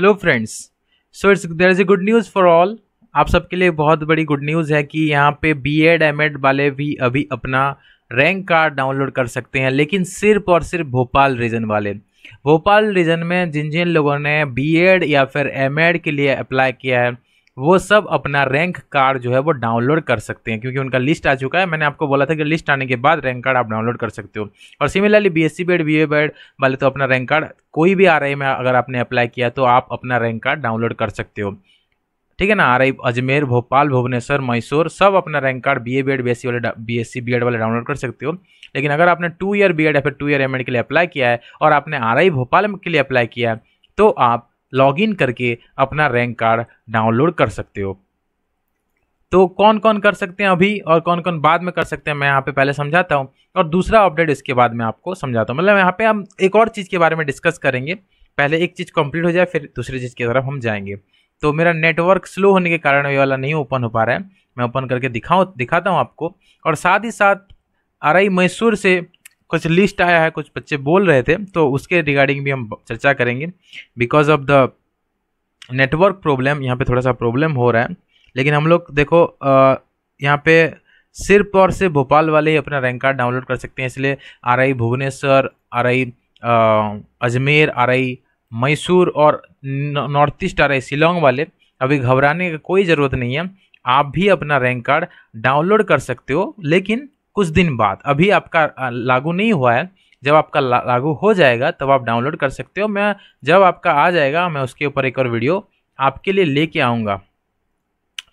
hello friends so it's there is a good news for all आप सबके लिए बहुत बड़ी गुड न्यूज़ है कि यहाँ पे बी एड एम एड वाले भी अभी अपना रैंक कार्ड डाउनलोड कर सकते हैं लेकिन सिर्फ और सिर्फ भोपाल रीजन वाले भोपाल रीजन में जिन जिन लोगों ने बी एड या फिर एम एड के लिए अप्लाई किया है वो सब अपना रैंक कार्ड जो है वो डाउनलोड कर सकते हैं क्योंकि उनका लिस्ट आ चुका है मैंने आपको बोला था कि लिस्ट आने के बाद रैंक कार्ड आप डाउनलोड कर सकते हो और similarly B S C BEd B A BEd वाले तो अपना रैंक कार्ड कोई भी आर आई में अगर आपने अप्लाई किया तो आप अपना रैंक कार्ड डाउनलोड कर सकते हो ठीक है ना आर आई अजमेर भोपाल भुवनेश्वर मैसूर सब अपना rank card B A B Ed B S C वाले B S C B Ed वाले डाउनलोड कर सकते हो लेकिन अगर आपने टू ईयर बी एड या फिर टू ईयर एम एड के लिए अप्लाई किया है और आपने आर आई भोपाल के लिए अप्लाई किया है तो आप लॉगिन करके अपना रैंक कार्ड डाउनलोड कर सकते हो तो कौन कौन कर सकते हैं अभी और कौन कौन बाद में कर सकते हैं मैं यहाँ पे पहले समझाता हूँ और दूसरा अपडेट इसके बाद में आपको समझाता हूँ मतलब यहाँ पे हम एक और चीज़ के बारे में डिस्कस करेंगे पहले एक चीज़ कंप्लीट हो जाए फिर दूसरी चीज़ की तरफ हम जाएंगे तो मेरा नेटवर्क स्लो होने के कारण ये वाला नहीं ओपन हो पा रहा है मैं ओपन करके दिखाऊँ दिखाता हूँ आपको और साथ ही साथ आर मैसूर से कुछ लिस्ट आया है कुछ बच्चे बोल रहे थे तो उसके रिगार्डिंग भी हम चर्चा करेंगे because of the network problem यहाँ पे थोड़ा सा प्रॉब्लम हो रहा है लेकिन हम लोग देखो यहाँ पे सिर्फ और सिर्फ भोपाल वाले ही अपना रैंक कार्ड डाउनलोड कर सकते हैं इसलिए R I Bhubaneswar R I Ajmer R I Mysore और north east R I Shillong वाले अभी घबराने की कोई ज़रूरत नहीं है आप भी अपना रैंक कार्ड डाउनलोड कर सकते हो लेकिन कुछ दिन बाद अभी आपका लागू नहीं हुआ है जब आपका लागू हो जाएगा तब आप डाउनलोड कर सकते हो मैं जब आपका आ जाएगा मैं उसके ऊपर एक और वीडियो आपके लिए लेके आऊँगा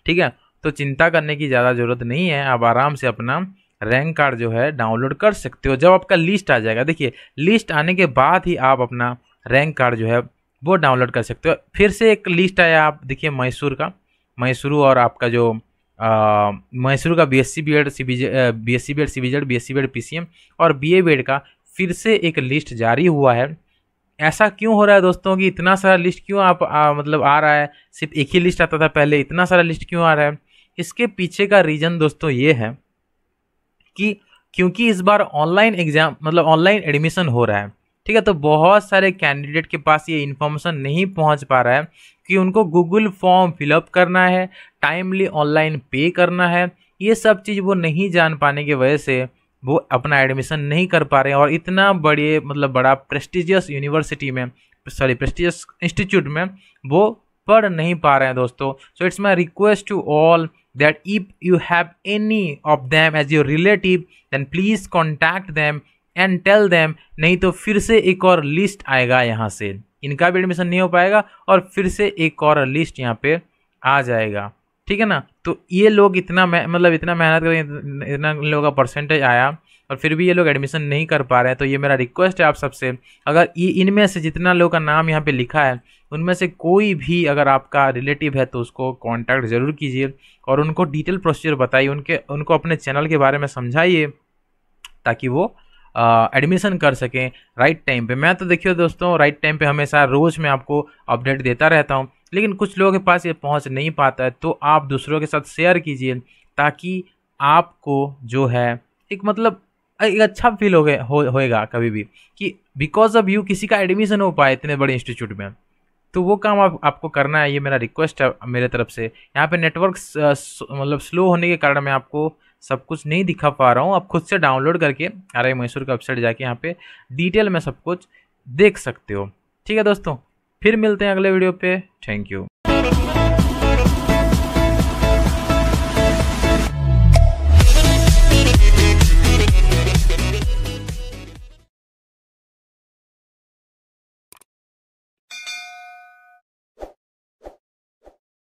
ठीक है तो चिंता करने की ज़्यादा ज़रूरत नहीं है आप आराम से अपना रैंक कार्ड जो है डाउनलोड कर सकते हो जब आपका लिस्ट आ जाएगा देखिए लिस्ट आने के बाद ही आप अपना रैंक कार्ड जो है वो डाउनलोड कर सकते हो फिर से एक लिस्ट आया आप देखिए मैसूर का मैसूरू और आपका जो मैसूर का B S C B Ed C B S C B Ed C B Z B S C B Ed P C M और बी ए बी एड का फिर से एक लिस्ट जारी हुआ है ऐसा क्यों हो रहा है दोस्तों कि इतना सारा लिस्ट क्यों आप आ, मतलब आ रहा है सिर्फ एक ही लिस्ट आता था पहले इतना सारा लिस्ट क्यों आ रहा है इसके पीछे का रीज़न दोस्तों ये है कि क्योंकि इस बार ऑनलाइन एग्ज़ाम मतलब ऑनलाइन एडमिशन हो रहा है ठीक है तो बहुत सारे कैंडिडेट के पास ये इन्फॉर्मेशन नहीं पहुंच पा रहा है कि उनको गूगल फॉर्म फिलअप करना है टाइमली ऑनलाइन पे करना है ये सब चीज़ वो नहीं जान पाने की वजह से वो अपना एडमिशन नहीं कर पा रहे हैं और इतना बड़े मतलब बड़ा प्रेस्टिजियस यूनिवर्सिटी में सॉरी प्रेस्टिजियस इंस्टीट्यूट में वो पढ़ नहीं पा रहे हैं दोस्तों so it's my request to all that if you have any of them as your relative then please contact them and tell them नहीं तो फिर से एक और लिस्ट आएगा यहाँ से इनका भी एडमिशन नहीं हो पाएगा और फिर से एक और लिस्ट यहाँ पे आ जाएगा ठीक है ना तो ये लोग इतना मतलब इतना मेहनत करें इतना इन लोगों का परसेंटेज आया और फिर भी ये लोग एडमिशन नहीं कर पा रहे हैं तो ये मेरा रिक्वेस्ट है आप सबसे अगर ये इनमें से जितना लोगों का नाम यहाँ पे लिखा है उनमें से कोई भी अगर आपका रिलेटिव है तो उसको कांटेक्ट ज़रूर कीजिए और उनको डिटेल प्रोसीजर बताइए उनके उनको अपने चैनल के बारे में समझाइए ताकि वो एडमिशन कर सकें राइट टाइम पे मैं तो देखियो दोस्तों राइट टाइम पे हमेशा रोज़ मैं आपको अपडेट देता रहता हूँ लेकिन कुछ लोगों के पास ये पहुँच नहीं पाता है तो आप दूसरों के साथ शेयर कीजिए ताकि आपको जो है एक मतलब एक अच्छा फील हो गया हो, होएगा कभी भी कि बिकॉज ऑफ यू किसी का एडमिशन हो पाए इतने बड़े इंस्टीट्यूट में तो वो काम आप, आपको करना है ये मेरा रिक्वेस्ट है मेरे तरफ से यहाँ पे नेटवर्क मतलब स्लो होने के कारण मैं आपको सब कुछ नहीं दिखा पा रहा हूँ आप खुद से डाउनलोड करके आर आई मैसूर की वेबसाइट जाके यहाँ पे डिटेल में सब कुछ देख सकते हो ठीक है दोस्तों फिर मिलते हैं अगले वीडियो पे थैंक यू